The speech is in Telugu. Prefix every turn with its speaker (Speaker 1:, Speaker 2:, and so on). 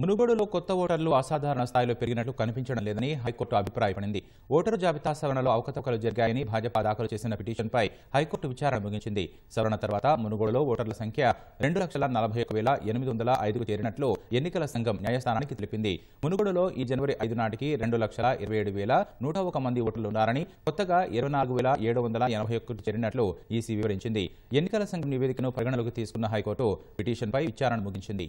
Speaker 1: మునుగోడులో కొత్త ఓటర్లు అసాధారణ స్థాయిలో పెరిగినట్లు కనిపించడం లేదని హైకోర్టు అభిప్రాయపడింది ఓటరు జాబితా సవరణలో అవకతవకలు జరిగాయని భాజపా దాఖలు చేసిన పిటిషన్పై హైకోర్టు విచారణ ముగించింది సవరణ తర్వాత మునుగోడులో ఓటర్ల సంఖ్య రెండు లక్షల నలభై ఎనిమిది వందల ఐదుకు చేరినట్లు ఎన్నికల సంఘం న్యాయస్థానానికి తెలిపింది మునుగోడులో ఈ జనవరి ఐదు నాటికి రెండు లక్షల ఇరవై ఏడు వేల నూట ఒక మంది ఓటర్లు ఉన్నారని కొత్తగా ఇరవై నాలుగు వేల ఏడు వందల ఎనభై చేరినట్లు ఈసీ వివరించింది ఎన్నికల సంఘం నివేదికను పరిగణలోకి తీసుకున్న హైకోర్టు పిటిషన్పై విచారణ ముగించింది